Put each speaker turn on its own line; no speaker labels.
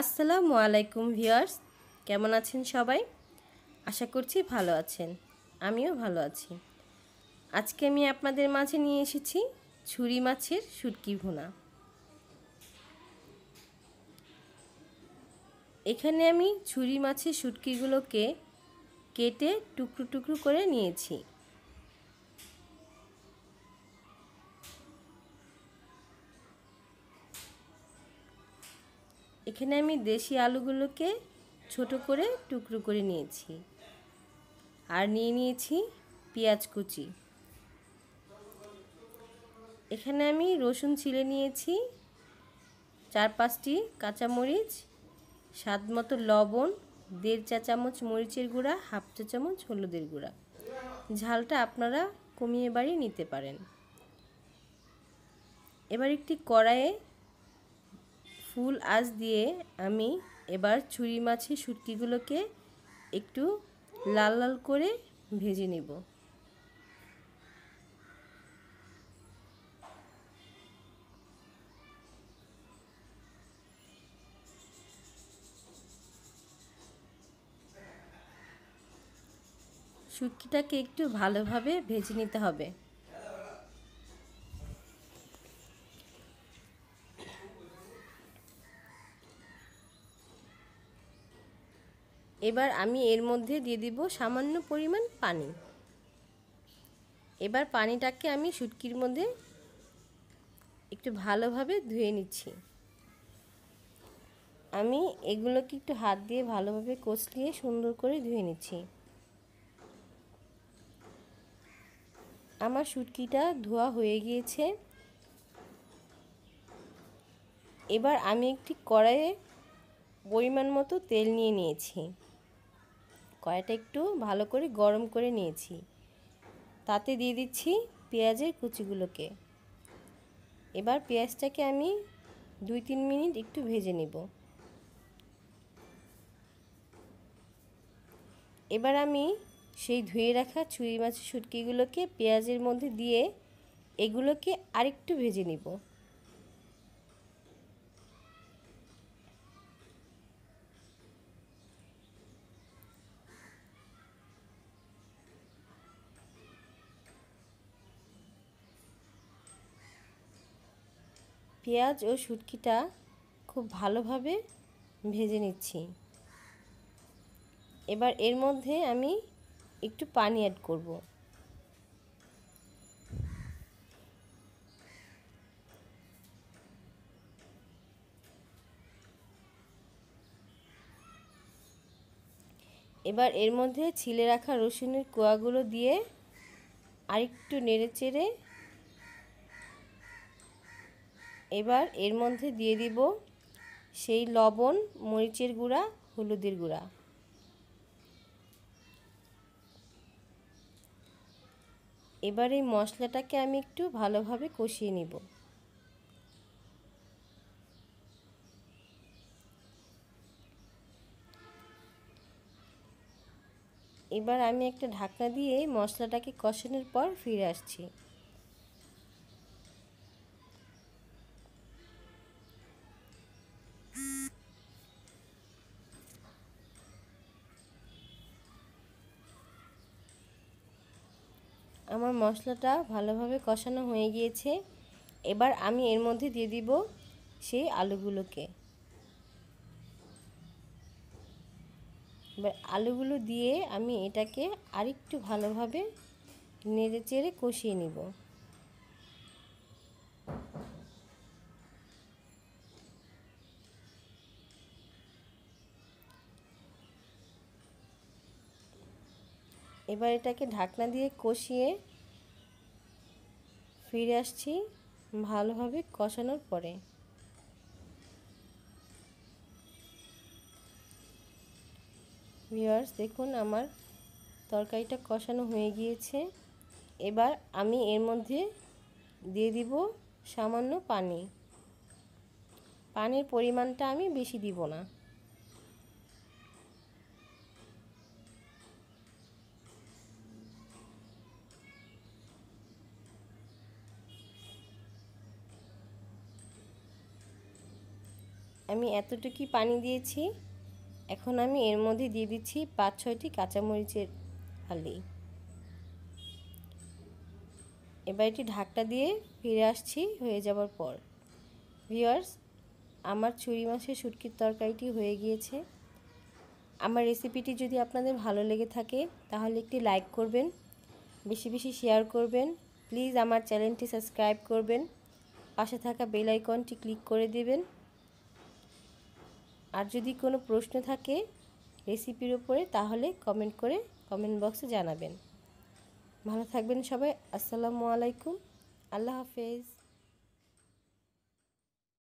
আসসালামু আলাইকুম ভিউয়ার্স কেমন আছেন সবাই আশা করছি ভালো আছেন আমিও ভালো আছি আজকে আমি আপনাদের মাঝে নিয়ে এসেছি ছুরি মাছের শুটকি ভুনা এখানে আমি ছুরি মাছের শুটকিগুলোকে কেটে টুকরো টুকরো করে নিয়েছি এখানে আমি দেশি আলুগুলোকে ছোট করে টুকরো করে নিয়েছি আর নিয়ে নিয়েছি পেঁয়াজ কুচি এখানে আমি রসুন ছিলে নিয়েছি চার পাঁচটি কাঁচামরিচ স্বাদ মতো লবণ দেড় চা চামচ মরিচের গুঁড়া হাফ চা চামচ হলুদের গুঁড়া ঝালটা আপনারা কমিয়ে বাড়িয়ে নিতে পারেন এবার একটি কড়াইয়ে ফুল আঁচ দিয়ে আমি এবার ছুরি মাছের শুটকিগুলোকে একটু লাল লাল করে ভেজে নেব শুটকিটাকে একটু ভালোভাবে ভেজে নিতে হবে এবার আমি এর মধ্যে দিয়ে দিব সামান্য পরিমাণ পানি এবার পানিটাকে আমি শুটকির মধ্যে একটু ভালোভাবে ধুয়ে নিচ্ছি আমি এগুলোকে একটু হাত দিয়ে ভালোভাবে কচলিয়ে সুন্দর করে ধুয়ে নিচ্ছি আমার শুটকিটা ধোয়া হয়ে গিয়েছে এবার আমি একটি কড়াইয়ে পরিমাণ মতো তেল নিয়ে নিয়েছি কড়াইটা একটু ভালো করে গরম করে নিয়েছি তাতে দিয়ে দিচ্ছি পেঁয়াজের কুচিগুলোকে এবার পেঁয়াজটাকে আমি দুই তিন মিনিট একটু ভেজে নেব এবার আমি সেই ধুয়ে রাখা ছুরি মাছের শুটকিগুলোকে পেঁয়াজের মধ্যে দিয়ে এগুলোকে আরেকটু ভেজে নেব পেঁয়াজ ও শুটকিটা খুব ভালোভাবে ভেজে নিচ্ছি এবার এর মধ্যে আমি একটু পানি অ্যাড করব এবার এর মধ্যে ছিলে রাখা রসুনের কোয়াগুলো দিয়ে আরেকটু নেড়ে চেড়ে এবার এর মধ্যে দিয়ে দিব সেই লবণ মরিচের গুঁড়া হলুদের গুঁড়া এবার এই মশলাটাকে আমি একটু ভালোভাবে কষিয়ে নিব এবার আমি একটা ঢাকনা দিয়ে মশলাটাকে কষানোর পর ফিরে আসছি আমার মশলাটা ভালোভাবে কষানো হয়ে গিয়েছে এবার আমি এর মধ্যে দিয়ে দিব সেই আলুগুলোকে এবার আলুগুলো দিয়ে আমি এটাকে আরেকটু ভালোভাবে নেড়ে চেড়ে কষিয়ে নিব এবার এটাকে ঢাকনা দিয়ে কষিয়ে ফিরে আসছি ভালোভাবে কষানোর পরে ভিওয়ার্স দেখুন আমার তরকারিটা কষানো হয়ে গিয়েছে এবার আমি এর মধ্যে দিয়ে দিব সামান্য পানি পানির পরিমাণটা আমি বেশি দিব না আমি এতটুকুই পানি দিয়েছি এখন আমি এর মধ্যে দিয়ে দিচ্ছি পাঁচ ছয়টি কাঁচামরিচের আলি এবার এটি ঢাকটা দিয়ে ফিরে আসছি হয়ে যাওয়ার পর ভিওয়ার্স আমার চুরি মাসের সুটকির তরকারিটি হয়ে গিয়েছে আমার রেসিপিটি যদি আপনাদের ভালো লেগে থাকে তাহলে একটি লাইক করবেন বেশি বেশি শেয়ার করবেন প্লিজ আমার চ্যানেলটি সাবস্ক্রাইব করবেন পাশে থাকা বেল আইকনটি ক্লিক করে দেবেন আর যদি কোনো প্রশ্ন থাকে রেসিপির উপরে তাহলে কমেন্ট করে কমেন্ট বক্সে জানাবেন ভালো থাকবেন সবাই আসসালামু আলাইকুম আল্লাহ হাফেজ